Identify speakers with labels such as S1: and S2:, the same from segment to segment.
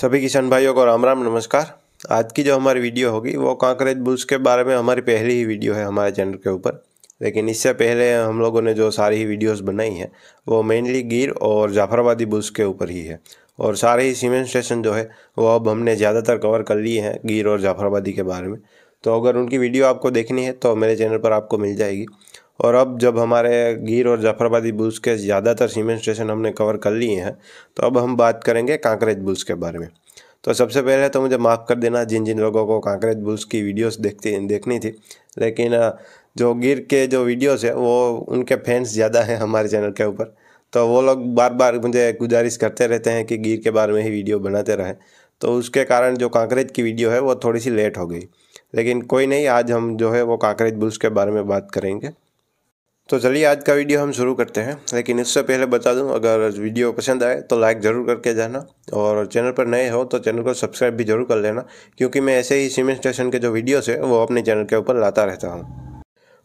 S1: सभी किसान भाइयों को राम राम नमस्कार आज की जो हमारी वीडियो होगी वो कांकरेज बुल्स के बारे में हमारी पहली ही वीडियो है हमारे चैनल के ऊपर लेकिन इससे पहले हम लोगों ने जो सारी ही वीडियोस बनाई हैं वो मेनली गिर और जाफराबादी बुल्स के ऊपर ही है और सारे ही सीमेंट स्टेशन जो है वो अब हमने ज़्यादातर कवर कर लिए हैं गिर और जाफराबादी के बारे में तो अगर उनकी वीडियो आपको देखनी है तो मेरे चैनल पर आपको मिल जाएगी और अब जब हमारे गिर और जाफराबादी बुल्स के ज़्यादातर सीमेंट स्टेशन हमने कवर कर लिए हैं तो अब हम बात करेंगे कांकरेज बुल्स के बारे में तो सबसे पहले तो मुझे माफ़ कर देना जिन जिन लोगों को कांकरेज बुल्स की वीडियोस देखती देखनी थी लेकिन जो गिर के जो वीडियोस है वो उनके फैंस ज़्यादा हैं हमारे चैनल के ऊपर तो वो लोग बार बार मुझे गुजारिश करते रहते हैं कि गिर के बारे में ही वीडियो बनाते रहें तो उसके कारण जो कांकरेज की वीडियो है वो थोड़ी सी लेट हो गई लेकिन कोई नहीं आज हम जो है वो कांकरेज बुल्स के बारे में बात करेंगे तो चलिए आज का वीडियो हम शुरू करते हैं लेकिन इससे पहले बता दूं अगर वीडियो पसंद आए तो लाइक ज़रूर करके जाना और चैनल पर नए हो तो चैनल को सब्सक्राइब भी जरूर कर लेना क्योंकि मैं ऐसे ही सीमेंट स्टेशन के जो वीडियोस हैं वो अपने चैनल के ऊपर लाता रहता हूँ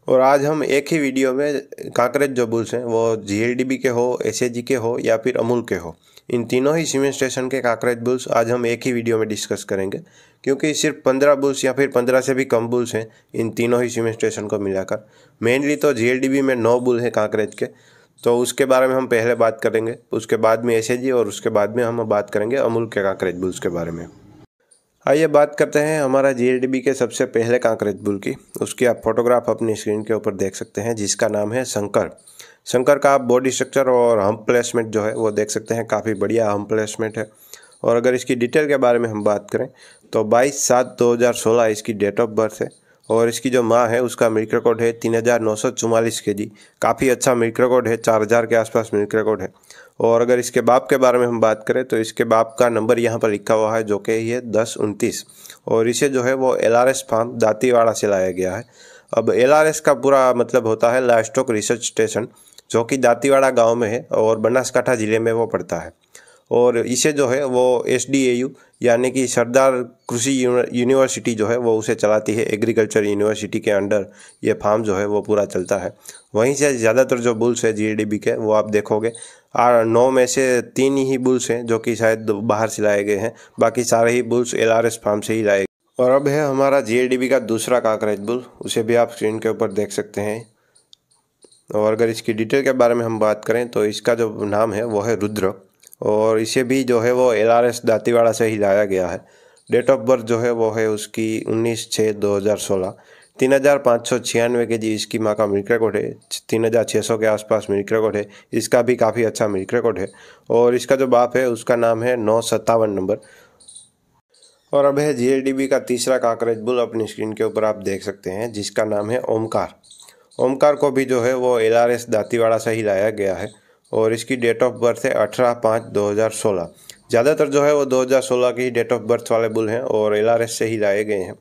S1: और आज हम एक ही वीडियो में कांकरेज जो बुल्स हैं वो जी के हो एस के हो या फिर अमूल के हो इन तीनों ही सिविल स्टेशन के काकरेज बुल्स आज हम एक ही वीडियो में डिस्कस करेंगे क्योंकि सिर्फ पंद्रह बुल्स या फिर पंद्रह से भी कम बुल्स हैं इन तीनों ही सीमेंट स्टेशन को मिलाकर मेनली तो जी में नौ बुल हैं काकरेज के तो उसके बारे में हम पहले बात करेंगे उसके बाद में एस और उसके बाद में हम बात करेंगे अमूल के काकरेज बुल्स के बारे में आइए बात करते हैं हमारा जी के सबसे पहले कांकरेज बुल की उसकी आप फोटोग्राफ अपनी स्क्रीन के ऊपर देख सकते हैं जिसका नाम है शंकर शंकर का आप बॉडी स्ट्रक्चर और हम प्लेसमेंट जो है वो देख सकते हैं काफ़ी बढ़िया हम प्लेसमेंट है और अगर इसकी डिटेल के बारे में हम बात करें तो 22 सात 2016 इसकी डेट ऑफ बर्थ है और इसकी जो माँ है उसका मिल्क रिकॉर्ड है तीन हज़ार नौ सौ चौवालीस के जी काफ़ी अच्छा मिल्क रिकॉर्ड है चार हज़ार के आसपास मिल्क रिकॉर्ड है और अगर इसके बाप के बारे में हम बात करें तो इसके बाप का नंबर यहाँ पर लिखा हुआ है जो कि ये दस उनतीस और इसे जो है वो एल आर एस फार्म दातीवाड़ा से लाया गया है अब एल आर एस का पूरा मतलब होता है स्टॉक रिसर्च स्टेशन जो कि दातीवाड़ा गांव में है और बनासकाठा ज़िले में वो पड़ता है और इसे जो है वो एस यानी कि सरदार कृषि यूनिवर्सिटी जो है वो उसे चलाती है एग्रीकल्चर यूनिवर्सिटी के अंडर ये फार्म जो है वो पूरा चलता है वहीं से ज़्यादातर जो बुल्स है जी के वो आप देखोगे और नौ में से तीन ही बुल्स हैं जो कि शायद बाहर से लाए गए हैं बाकी सारे ही बुल्स एल फार्म से ही लाए और अब है हमारा जी का दूसरा काकरेज बुल उसे भी आप स्क्रीन के ऊपर देख सकते हैं और अगर इसकी डिटेल के बारे में हम बात करें तो इसका जो नाम है वो है रुद्र और इसे भी जो है वो एल आर एस दातीवाड़ा से ही लाया गया है डेट ऑफ बर्थ जो है वो है उसकी उन्नीस छः दो हज़ार सोलह तीन हज़ार पाँच सौ छियानवे के जी इसकी माँ का मिल्क रिकॉर्ड है तीन हज़ार छः सौ के आसपास मिल्क रिकॉर्ड है इसका भी काफ़ी अच्छा मिल्क रिकॉर्ड है और इसका जो बाप है उसका नाम है नौ सत्तावन नंबर और अब है जी का तीसरा काकरेज बुल अपनी स्क्रीन के ऊपर आप देख सकते हैं जिसका नाम है ओमकार ओमकार को भी जो है वो एल आर एस दातीवाड़ा से ही लाया गया है और इसकी डेट ऑफ बर्थ है अठारह पाँच दो हज़ार सोलह ज़्यादातर जो है वो दो हज़ार सोलह की डेट ऑफ बर्थ वाले बुल हैं और एल आर एस से ही लाए गए हैं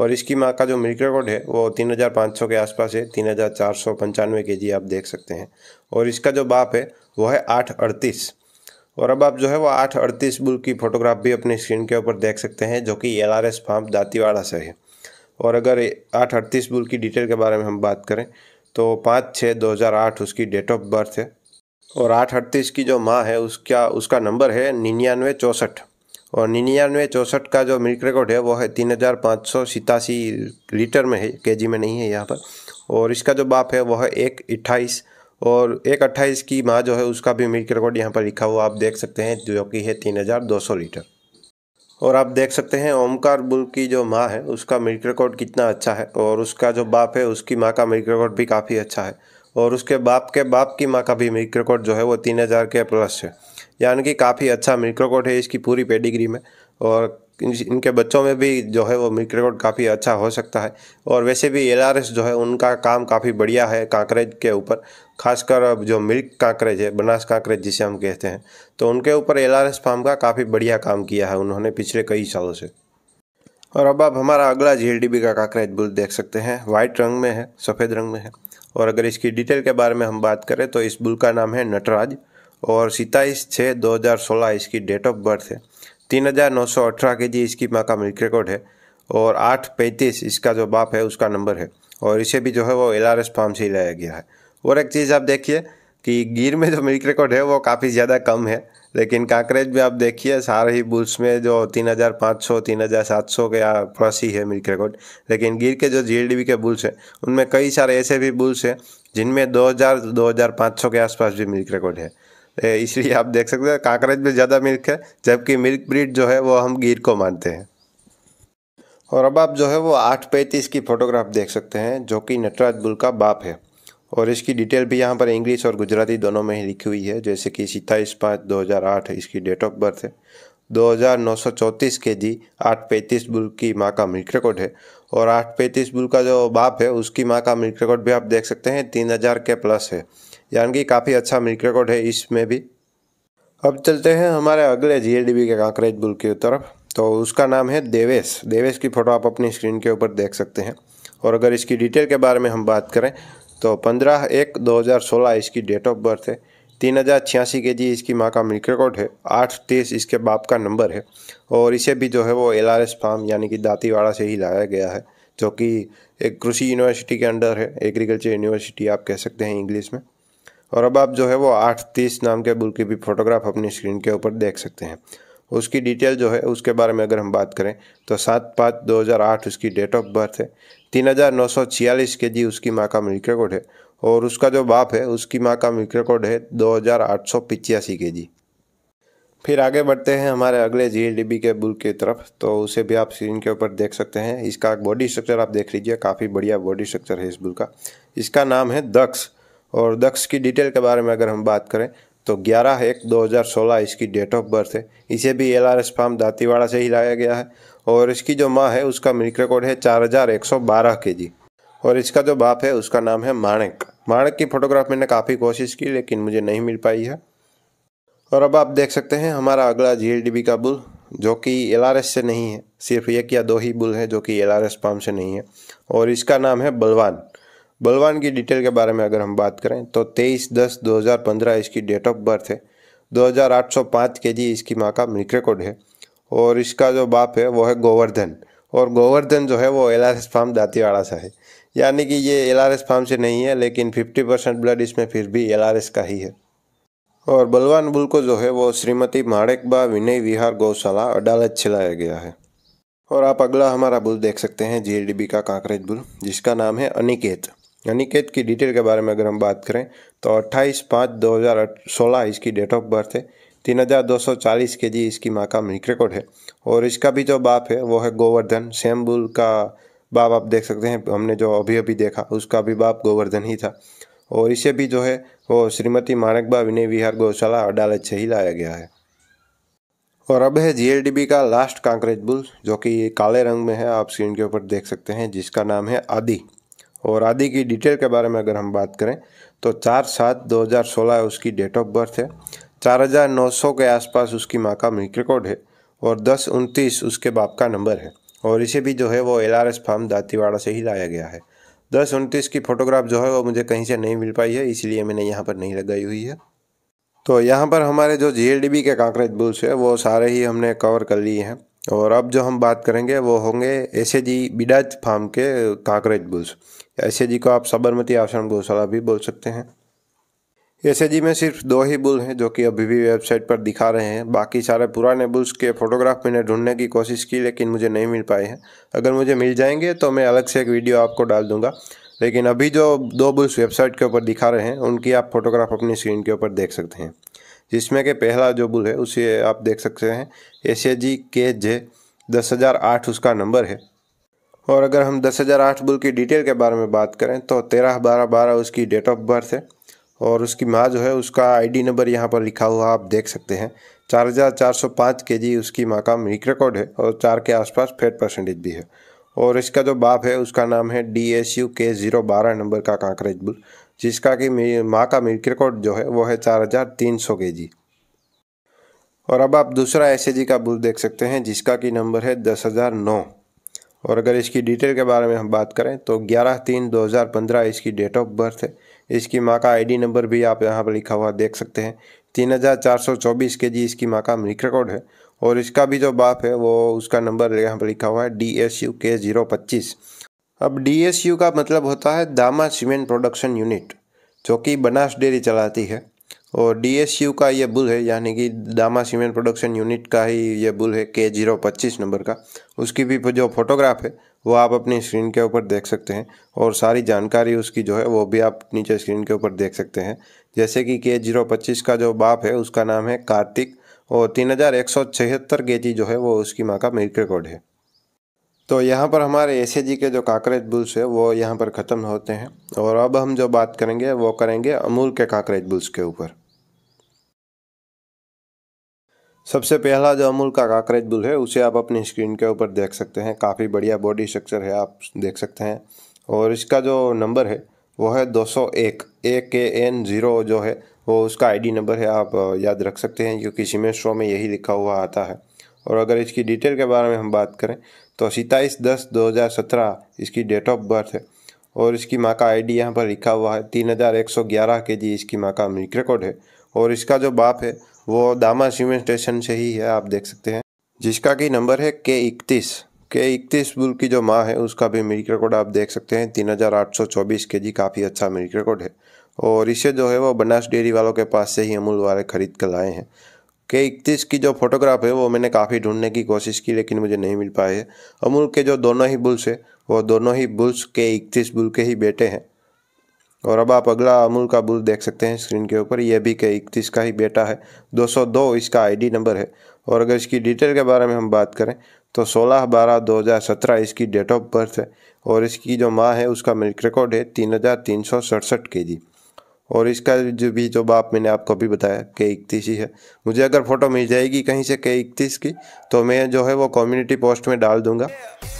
S1: और इसकी माँ का जो मिल्क रिकॉर्ड है वो तीन हज़ार पाँच सौ के आसपास है तीन हज़ार चार सौ पंचानवे के जी आप देख सकते हैं और इसका जो बाप है वो है आठ अड़तीस और अब आप जो है वो आठ अड़तीस बुल की फ़ोटोग्राफ भी अपनी स्क्रीन के ऊपर देख सकते हैं जो कि एल आर एस फार्म दातीवाड़ा से है और अगर आठ अड़तीस बुल की डिटेल के बारे में हम बात करें तो पाँच छः दो हज़ार आठ उसकी डेट ऑफ बर्थ है और आठ अड़तीस की जो माँ है उसका उसका नंबर है निन्यानवे चौंसठ और निन्यानवे चौंसठ का जो मिल्क रिकॉर्ड है वो है तीन हज़ार पाँच सौ सितासी लीटर में है जी में नहीं है यहाँ पर और इसका जो बाप है वो है एक अट्ठाईस और एक अट्ठाईस की माँ जो है उसका भी मिल्क रिकॉर्ड यहाँ पर लिखा हुआ आप देख सकते हैं जो कि है तीन हज़ार दो सौ लीटर और आप देख सकते हैं ओमकार बुल की जो माँ है उसका मिल्क रिकॉर्ड कितना अच्छा है और उसका जो बाप है उसकी माँ का मिल्क रिकॉर्ड भी काफ़ी अच्छा है और उसके बाप के बाप की माँ का भी मिल्क रिकॉर्ड जो है वो तीन हज़ार के प्लस है यानी कि काफ़ी अच्छा मिल्क रिकॉर्ड है इसकी पूरी पेडिग्री में और इनके बच्चों में भी जो है वो मिल्क रिकॉर्ड काफ़ी अच्छा हो सकता है और वैसे भी एल जो है उनका काम काफ़ी बढ़िया है कांकरेज के ऊपर खासकर अब जो मिल्क कांकरेज है बनास कांकरेज जिसे हम कहते हैं तो उनके ऊपर एल आर फार्म का काफ़ी बढ़िया काम किया है उन्होंने पिछले कई सालों से और अब आप हमारा अगला जी का कांकरेज बुल देख सकते हैं वाइट रंग में है सफ़ेद रंग में है और अगर इसकी डिटेल के बारे में हम बात करें तो इस बुल का नाम है नटराज और सताईस छः दो हज़ार सोलह इसकी डेट ऑफ बर्थ है तीन हज़ार नौ सौ अठारह के जी इसकी माँ का मिल्क रिकॉर्ड है और आठ पैंतीस इसका जो बाप है उसका नंबर है और इसे भी जो है वो एल आर एस फार्म से ही लाया गया है और एक चीज़ आप देखिए कि गिर में जो मिल्क रिकॉर्ड है वो काफ़ी ज़्यादा कम है लेकिन कांकरेज में आप देखिए सारे ही बुल्स में जो 3,500 3,700 के प्लस ही है मिल्क रिकॉर्ड लेकिन गिर के जो जी के बुल्स हैं उनमें कई सारे ऐसे भी बुल्स हैं जिनमें 2,000 2,500 के आसपास भी मिल्क रिकॉर्ड है इसलिए आप देख सकते हैं कांकरेज में ज़्यादा मिल्क है जबकि मिल्क ब्रिड जो है वो हम गिर को मानते हैं और अब आप जो है वो आठ पैंतीस की फोटोग्राफ देख सकते हैं जो कि नटराज बुल का बाप है और इसकी डिटेल भी यहाँ पर इंग्लिश और गुजराती दोनों में ही लिखी हुई है जैसे कि सत्ताईस पाँच दो हज़ार आठ इसकी डेट ऑफ बर्थ है दो हज़ार नौ सौ चौंतीस के जी आठ पैंतीस बुल की माँ का मिल्क रिकॉर्ड है और आठ पैंतीस बुल का जो बाप है उसकी माँ का मिल्क रिकॉर्ड भी आप देख सकते हैं तीन हज़ार के प्लस है यानी कि काफ़ी अच्छा मिल्क रिकॉर्ड है इसमें भी अब चलते हैं हमारे अगले जी के कांकरेज बुल की तरफ तो उसका नाम है देवेश देवेश की फ़ोटो आप अपनी स्क्रीन के ऊपर देख सकते हैं और अगर इसकी डिटेल के बारे में हम बात करें तो पंद्रह एक दो हज़ार सोलह इसकी डेट ऑफ बर्थ है तीन हज़ार छियासी के जी इसकी माँ का मिल्क रिकॉर्ड है आठ तीस इसके बाप का नंबर है और इसे भी जो है वो एल आर एस फार्म यानी कि दातीवाड़ा से ही लाया गया है जो कि एक कृषि यूनिवर्सिटी के अंडर है एग्रीकल्चर यूनिवर्सिटी आप कह सकते हैं इंग्लिश में और अब आप जो है वो आठ तीस नाम के बुल की भी फोटोग्राफ अपनी स्क्रीन के ऊपर देख सकते हैं उसकी डिटेल जो है उसके बारे में अगर हम बात करें तो सात पाँच दो हज़ार आठ उसकी डेट ऑफ बर्थ है तीन हज़ार नौ सौ छियालीस के जी उसकी माँ का मिल्क रिकॉर्ड है और उसका जो बाप है उसकी माँ का मिल्क रिकॉर्ड है दो हज़ार आठ सौ पिचासी के जी फिर आगे बढ़ते हैं हमारे अगले जी एल डी बी के बुल की तरफ तो उसे भी आप स्क्रीन के ऊपर देख सकते हैं इसका बॉडी स्ट्रक्चर आप देख लीजिए काफ़ी बढ़िया बॉडी स्ट्रक्चर है इस बुल का इसका नाम है दक्ष और दक्ष की डिटेल के बारे में अगर हम बात करें तो 11 एक 2016 इसकी डेट ऑफ बर्थ है इसे भी एल आर एस फार्म दातीवाड़ा से ही लाया गया है और इसकी जो माँ है उसका मिल्क रिकॉर्ड है चार हज़ार एक सौ बारह के जी और इसका जो बाप है उसका नाम है माणिक माणिक की फ़ोटोग्राफ मैंने काफ़ी कोशिश की लेकिन मुझे नहीं मिल पाई है और अब आप देख सकते हैं हमारा अगला जी का बुल जो कि एल से नहीं है सिर्फ एक या दो ही बुल है जो कि एल आर फार्म से नहीं है और इसका नाम है बलवान बलवान की डिटेल के बारे में अगर हम बात करें तो 23 दस 2015 इसकी डेट ऑफ बर्थ है 2805 केजी इसकी माँ का मिल्क रिकॉर्ड है और इसका जो बाप है वो है गोवर्धन और गोवर्धन जो है वो एल आर एस फार्म दातीवाड़ा सा है यानी कि ये एल आर एस फार्म से नहीं है लेकिन 50 परसेंट ब्लड इसमें फिर भी एल आर एस का ही है और बलवान बुल को जो है वो श्रीमती माड़ेकबा विनय विहार गौशाला अदालत छिलाया गया है और आप अगला हमारा बुल देख सकते हैं जी का कांकरेज बुल जिसका नाम है अनिकेत अनिकेत की डिटेल के बारे में अगर हम बात करें तो 28 पाँच 2016 इसकी डेट ऑफ बर्थ है तीन हज़ार दो सौ चालीस के जी इसकी माँ का मिल्क रिकॉर्ड है और इसका भी जो बाप है वो है गोवर्धन बुल का बाप आप देख सकते हैं हमने जो अभी अभी देखा उसका भी बाप गोवर्धन ही था और इसे भी जो है वो श्रीमती माणकबा विनय विहार गौशाला अदालत से ही लाया गया है और अब है जी का लास्ट कांकरेज बुल जो कि काले रंग में है आप स्क्रीन के ऊपर देख सकते हैं जिसका नाम है आदि और आदि की डिटेल के बारे में अगर हम बात करें तो चार सात दो हज़ार सोलह उसकी डेट ऑफ बर्थ है चार हज़ार नौ सौ के आसपास उसकी माँ का मिल्क रिकॉर्ड है और दस उनतीस उसके बाप का नंबर है और इसे भी जो है वो एल आर एस फार्म दातीवाड़ा से ही लाया गया है दस उनतीस की फ़ोटोग्राफ जो है वो मुझे कहीं से नहीं मिल पाई है इसलिए मैंने यहाँ पर नहीं लगाई हुई है तो यहाँ पर हमारे जो जी के कांकरेज बुल्स है वो सारे ही हमने कवर कर लिए हैं और अब जो हम बात करेंगे वो होंगे एस ए जी बिडाज फार्म के काकरेज बुल्स एस ए जी को आप साबरमती आश्रम गौशाला भी बोल सकते हैं एस ए जी में सिर्फ दो ही बुल हैं जो कि अभी भी वेबसाइट पर दिखा रहे हैं बाकी सारे पुराने बुल्स के फोटोग्राफ मैंने ढूंढने की कोशिश की लेकिन मुझे नहीं मिल पाए हैं अगर मुझे मिल जाएंगे तो मैं अलग से एक वीडियो आपको डाल दूंगा लेकिन अभी जो दो बुल्स वेबसाइट के ऊपर दिखा रहे हैं उनकी आप फोटोग्राफ अपनी स्क्रीन के ऊपर देख सकते हैं जिसमें के पहला जो बुल है उसे आप देख सकते हैं एस ए जी के जे दस हज़ार आठ उसका नंबर है और अगर हम दस हज़ार आठ बुल की डिटेल के बारे में बात करें तो तेरह बारह बारह उसकी डेट ऑफ बर्थ है और उसकी माँ जो है उसका आईडी नंबर यहाँ पर लिखा हुआ आप देख सकते हैं चार हज़ार चार सौ पाँच के जी उसकी माँ का मिल्क रिकॉर्ड है और चार के आसपास फैट परसेंटेज भी है और इसका जो बाप है उसका नाम है D S U K zero बारह नंबर का कांकरेज बुल जिसका कि माँ का मिल्क रिकॉर्ड जो है वो है चार हज़ार तीन सौ के जी और अब आप दूसरा एस का बुल देख सकते हैं जिसका कि नंबर है दस हज़ार नौ और अगर इसकी डिटेल के बारे में हम बात करें तो ग्यारह तीन दो हज़ार पंद्रह इसकी डेट ऑफ बर्थ है इसकी माँ का आईडी नंबर भी आप यहाँ पर लिखा हुआ देख सकते हैं के जी इसकी माँ का मिल्क रिकॉर्ड है और इसका भी जो बाप है वो उसका नंबर यहाँ पर लिखा हुआ है D S U K zero पच्चीस अब डीएसयू का मतलब होता है दामा सीमेंट प्रोडक्शन यूनिट जो कि बनास डेयरी चलाती है और डीएसयू का ये बुल है यानी कि दामा सीमेंट प्रोडक्शन यूनिट का ही ये बुल है के जीरो पच्चीस नंबर का उसकी भी जो फोटोग्राफ है वो आप अपनी स्क्रीन के ऊपर देख सकते हैं और सारी जानकारी उसकी जो है वो भी आप नीचे स्क्रीन के ऊपर देख सकते हैं जैसे कि के जीरो पच्चीस का जो बाप है उसका नाम है कार्तिक और तीन हज़ार एक सौ छिहत्तर के जी जो है वो उसकी माँ का मिल्क रिकॉर्ड है तो यहाँ पर हमारे एस के जो काकरेज बुल्स है वो यहाँ पर ख़त्म होते हैं और अब हम जो बात करेंगे वो करेंगे अमूल के काकरेज बुल्स के ऊपर सबसे पहला जो अमूल का काकरेज बुल है उसे आप अपनी स्क्रीन के ऊपर देख सकते हैं काफ़ी बढ़िया बॉडी स्ट्रक्चर है आप देख सकते हैं और इसका जो नंबर है वो है 201 ए के एन ज़ीरो जो है वो उसका आईडी नंबर है आप याद रख सकते हैं क्योंकि सीमेंट शो में यही लिखा हुआ आता है और अगर इसकी डिटेल के बारे में हम बात करें तो सताईस दस दो हज़ार सत्रह इसकी डेट ऑफ बर्थ है और इसकी माँ का आईडी यहाँ पर लिखा हुआ है तीन हज़ार एक सौ ग्यारह के जी इसकी माँ का मिल्क रिकॉर्ड है और इसका जो बाप है वो दामा सीमेंट स्टेशन से ही है आप देख सकते हैं जिसका कि नंबर है के इकतीस के इकतीस बुल की जो माँ है उसका भी मिल्क रिकॉर्ड आप देख सकते हैं तीन हज़ार आठ सौ चौबीस के जी काफ़ी अच्छा मिल्क रिकॉर्ड है और इसे जो है वो बनास डेयरी वालों के पास से ही अमूल वाले खरीद कर लाए हैं के इकतीस की जो फोटोग्राफ है वो मैंने काफ़ी ढूंढने की कोशिश की लेकिन मुझे नहीं मिल पाए है अमूल के जो दोनों ही बुल्स है वो दोनों ही बुल्स के इकतीस बुल के ही बेटे हैं और अब आप अगला अमूल का बुल देख सकते हैं स्क्रीन के ऊपर यह भी के इकतीस का ही बेटा है 202 इसका आईडी नंबर है और अगर इसकी डिटेल के बारे में हम बात करें तो सोलह बारह सत्रह इसकी डेट ऑफ बर्थ है और इसकी जो माँ है उसका मिल्क रिकॉर्ड है तीन हज़ार तीन सौ सड़सठ के जी और इसका जो भी जो बाप मैंने आपको अभी बताया के इकतीस ही है मुझे अगर फ़ोटो मिल जाएगी कहीं से के इकतीस की तो मैं जो है वो कम्युनिटी पोस्ट में डाल दूंगा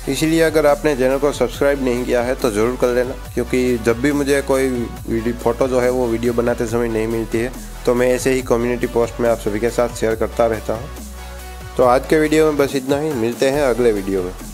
S1: इसलिए अगर आपने चैनल को सब्सक्राइब नहीं किया है तो ज़रूर कर लेना क्योंकि जब भी मुझे कोई वीडियो फ़ोटो जो है वो वीडियो बनाते समय नहीं मिलती है तो मैं ऐसे ही कम्युनिटी पोस्ट में आप सभी के साथ शेयर करता रहता हूँ तो आज के वीडियो में बस इतना ही मिलते हैं अगले वीडियो में